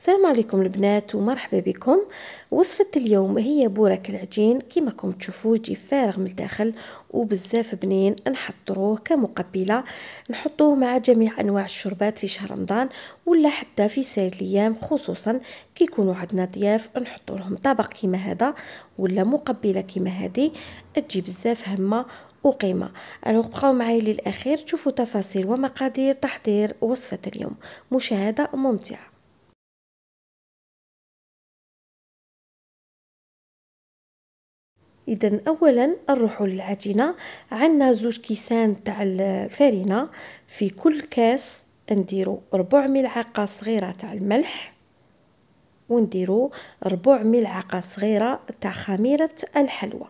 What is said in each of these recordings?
السلام عليكم البنات ومرحبا بكم وصفة اليوم هي بورك العجين كما راكم تشوفوا يجي فارغ من الداخل وبزاف بنين نحضروه كمقبلة نحطوه مع جميع انواع الشربات في شهر رمضان ولا حتى في سائر الايام خصوصا كي يكونوا عندنا ضياف نحطوا لهم طبق كيما هذا ولا مقبلة كيما هذه تجي بزاف هامه وقيمة ألوغ بقاو معايا للأخير تشوفوا تفاصيل ومقادير تحضير وصفة اليوم مشاهدة ممتعة اذا اولا نروحوا للعجينه عندنا زوج كيسان تاع الفرينه في كل كاس نديرو ربع ملعقه صغيره تاع الملح ونديرو ربع ملعقه صغيره تاع خميره الحلوى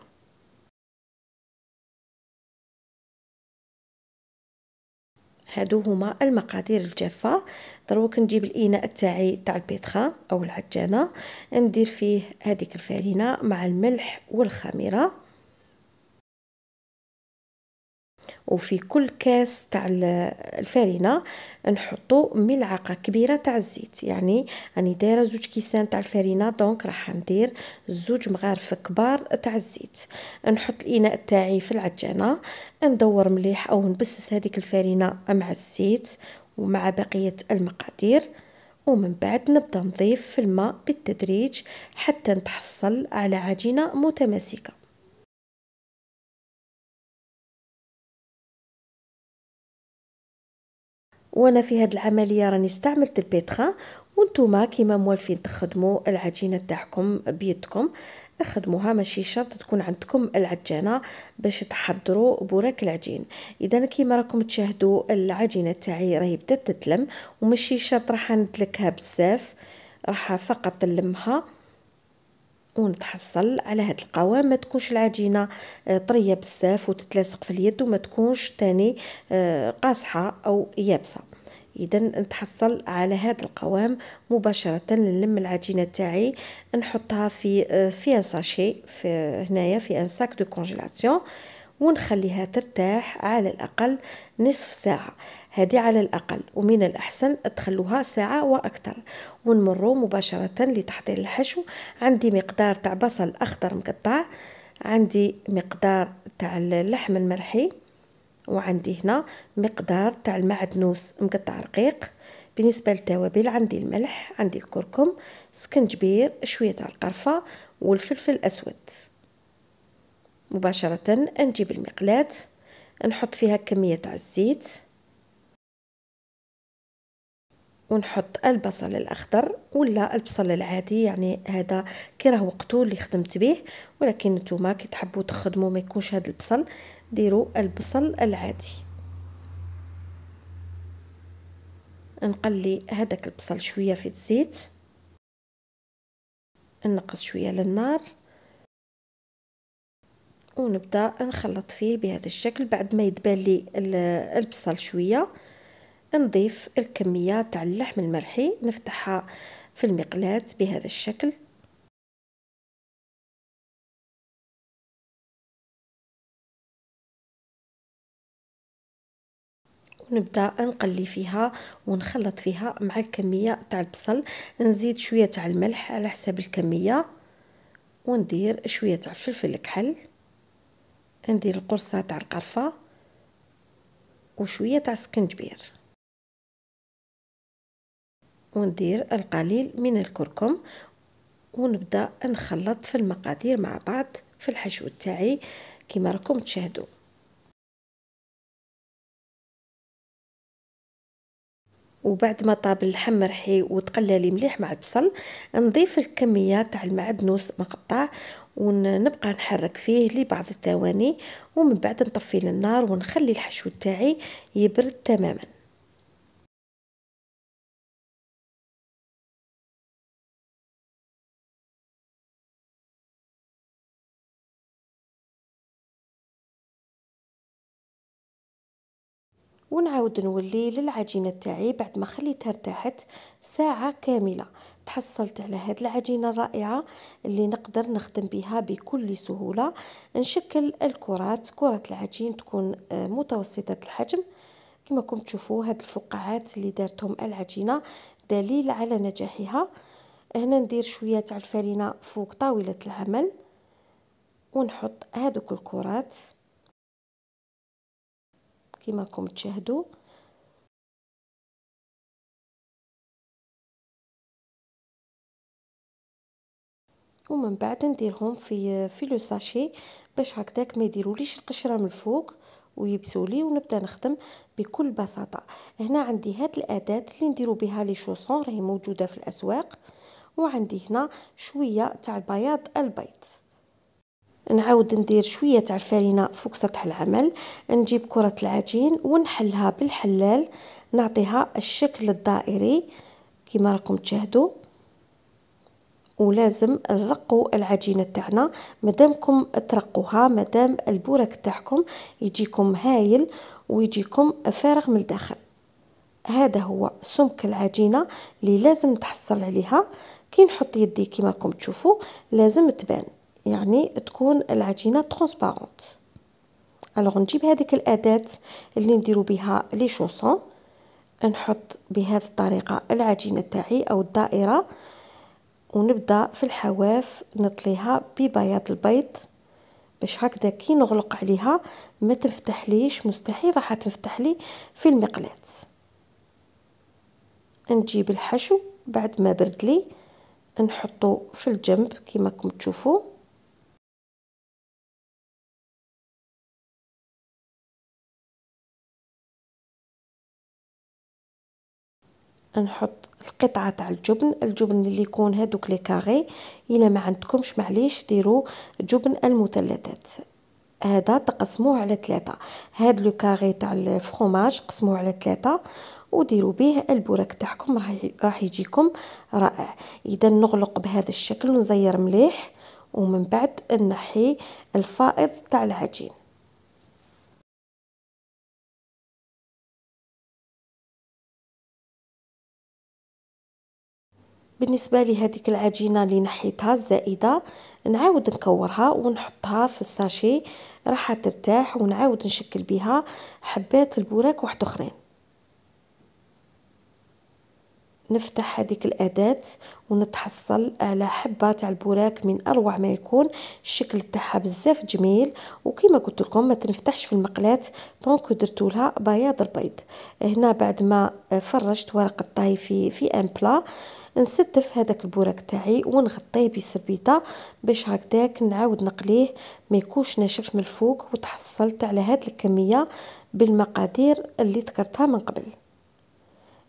هادو هما المقادير الجافه دروك كنجيب الاناء تاعي تاع البيتخا او العجانه ندير فيه هذيك الفارينه مع الملح والخميره وفي كل كاس تاع الفرينه نحطو ملعقه كبيره تاع الزيت يعني راني دايره زوج كيسان تاع الفرينه دونك راح ندير زوج مغارف كبار تاع الزيت نحط الاناء تاعي في العجانه ندور مليح او نبسس هذيك الفرينه مع الزيت ومع بقيه المقادير ومن بعد نبدا نضيف في الماء بالتدريج حتى نتحصل على عجينه متماسكه وانا في هاد العمليه راني استعملت البيتخا وانتم كيما موالفين تخدموا العجينه تاعكم بيدكم خدموها ماشي شرط تكون عندكم العجانه باش تحضروا بوراك العجين اذا كيما راكم تشاهدوا العجينه تاعي راهي بدات تتلم وماشي شرط راح ندلكها بزاف راح فقط نلمها ونتحصل على هاد القوام ما تكونش العجينه آه، طريه بزاف وتتلاصق في اليد وما تكونش تاني آه، قاصحه او يابسه اذا نتحصل على هذا القوام مباشره نلم العجينه تاعي نحطها في آه، في ان ساشي في هنايا في ان ساك دو كونجيلاسيون ونخليها ترتاح على الاقل نصف ساعه هذه على الأقل ومن الأحسن تخلوها ساعة وأكثر ونمروا مباشرة لتحضير الحشو عندي مقدار تاع بصل أخضر مقطع عندي مقدار تاع اللحم المرحي وعندي هنا مقدار تاع المعدنوس مقطع رقيق بالنسبه للتوابل عندي الملح عندي الكركم سكنجبير شويه تاع القرفه والفلفل الاسود مباشره نجيب المقلاه نحط فيها كميه تاع الزيت ونحط البصل الاخضر ولا البصل العادي يعني هذا كي راه وقتو اللي خدمت به ولكن نتوما كي تحبوا تخدموا ما يكونش هذا البصل ديروا البصل العادي نقلي هذاك البصل شويه في الزيت نقص شويه للنار ونبدا نخلط فيه بهذا الشكل بعد ما يدبان لي البصل شويه نضيف الكمية تاع اللحم المرحي نفتحها في المقلاة بهذا الشكل نبدا نقلي فيها ونخلط فيها مع الكميه تاع البصل نزيد شويه تاع الملح على حساب الكميه وندير شويه تاع الفلفل الكحل ندير القرصه تاع القرفه وشويه تاع السكنجبير وندير القليل من الكركم ونبدا نخلط في المقادير مع بعض في الحشو تاعي كما راكم تشاهدوا وبعد ما طاب اللحم مرحي وتقلى مليح مع البصل نضيف الكميه تاع المعدنوس مقطع ونبقى نحرك فيه لبعض الثواني ومن بعد نطفي النار ونخلي الحشو تاعي يبرد تماما ونعاود نولي للعجينه تاعي بعد ما خليتها ارتاحت ساعه كامله تحصلت على هاد العجينه الرائعه اللي نقدر نخدم بها بكل سهوله نشكل الكرات كره العجين تكون آه، متوسطه الحجم كما كنتم تشوفوا هاد الفقاعات اللي دارتهم العجينه دليل على نجاحها هنا ندير شويه تاع الفرينه فوق طاوله العمل ونحط هادوك الكرات كما راكم تشاهدوا ومن بعد نديرهم في في لو ساشي باش هكذاك ما يديروليش القشره من الفوق ويبسوا لي ونبدا نخدم بكل بساطه هنا عندي هاد الاداه اللي نديرو بها لي شوسون راهي موجوده في الاسواق وعندي هنا شويه تاع البياض البيض نعاود ندير شويه تاع الفارينه فوق سطح العمل نجيب كره العجين ونحلها بالحلال نعطيها الشكل الدائري كما راكم تشاهدوا ولازم نرقوا العجينه تاعنا مادامكم ترقوها مادام البورك تاعكم يجيكم هايل ويجيكم فارغ من الداخل هذا هو سمك العجينه اللي لازم تحصل عليها كي نحط يدي كما راكم تشوفوا لازم تبان يعني تكون العجينه ترونسبارونت الوغ نجيب هذيك الاداه اللي نديرو بها لي شوسون نحط بهذه الطريقه العجينه تاعي او الدائره ونبدا في الحواف نطليها ببياض البيض باش هكذا كي نغلق عليها ما تفتحليش ليش مستحيل راح تفتح لي في المقلاة نجيب الحشو بعد ما برد لي نحطو في الجنب كما راكم تشوفوا نحط القطعه تاع الجبن الجبن اللي يكون هذوك لي كاري الا ما عندكمش معليش ديروا جبن المثلثات هذا تقسموه على ثلاثة هاد لو كاري تاع الفخوماج قسموه على ثلاثة وديروا به البراك تاعكم راح راح يجيكم رائع اذا نغلق بهذا الشكل ونزير مليح ومن بعد نحي الفائض تاع العجين بالنسبه لهذيك العجينه اللي نحيتها الزائده نعاود نكورها ونحطها في الساشي راح ترتاح ونعاود نشكل بها حبات البوراك واحد اخرين نفتح هذيك الأداة ونتحصل على حبة تاع البراك من أروع ما يكون الشكل تاعها بزاف جميل وكما قلت لكم ما تنفتحش في المقلاة دونك درتو لها بياض البيض هنا بعد ما فرشت ورق الطهي في في ان بلا نستف هذاك البراك تاعي ونغطيه بسبيطه باش هكذاك نعاود نقليه ما يكونش ناشف من الفوق وتحصلت على هذه الكميه بالمقادير اللي ذكرتها من قبل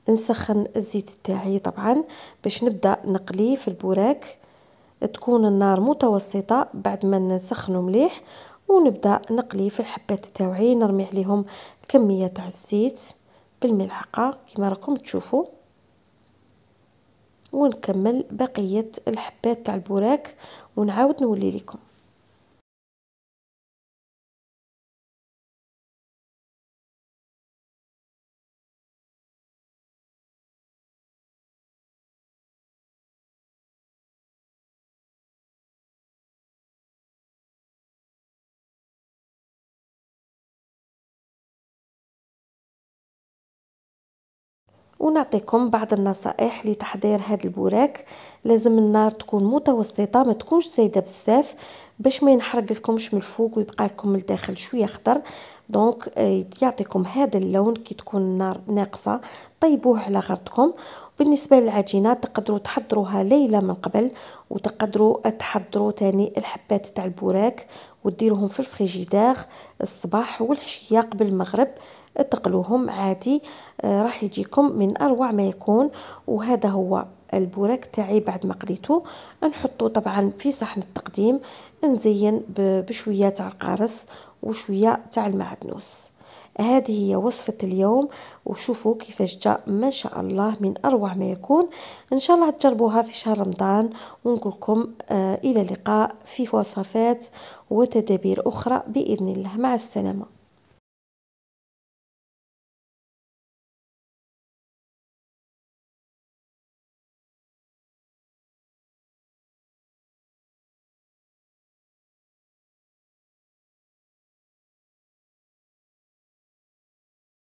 نسخن الزيت تاعي طبعا باش نبدا نقلي في البوراك تكون النار متوسطه بعد ما نسخنو مليح ونبدا نقلي في الحبات تاعي نرمي عليهم كميه تاع الزيت بالملعقه كما راكم تشوفوا ونكمل بقيه الحبات تاع البوراك ونعاود نولي لكم ونعطيكم بعض النصائح لتحضير هذا البوراك لازم النار تكون متوسطه ما تكونش سايده بزاف باش ما ينحرق لكمش من الفوق ويبقى لكم من الداخل شويه خضر دونك آه، يعطيكم هذا اللون كي تكون النار ناقصه طيبوه على غرضكم بالنسبه للعجينه تقدروا تحضروها ليله من قبل وتقدروا تحضروا تاني الحبات تاع البوراك وديروهم في الفريجيدير الصباح والعشيه قبل المغرب تقلوهم عادي آه، راح يجيكم من اروع ما يكون وهذا هو البوراك تاعي بعد ما قليته نحطه طبعا في صحن التقديم نزين بشويه تاع القارص وشويه تاع المعدنوس هذه هي وصفة اليوم وشوفوا كيفاش جاء ما شاء الله من أروع ما يكون إن شاء الله تجربوها في شهر رمضان ونقولكم آه، إلى اللقاء في وصفات وتدابير أخرى بإذن الله مع السلامة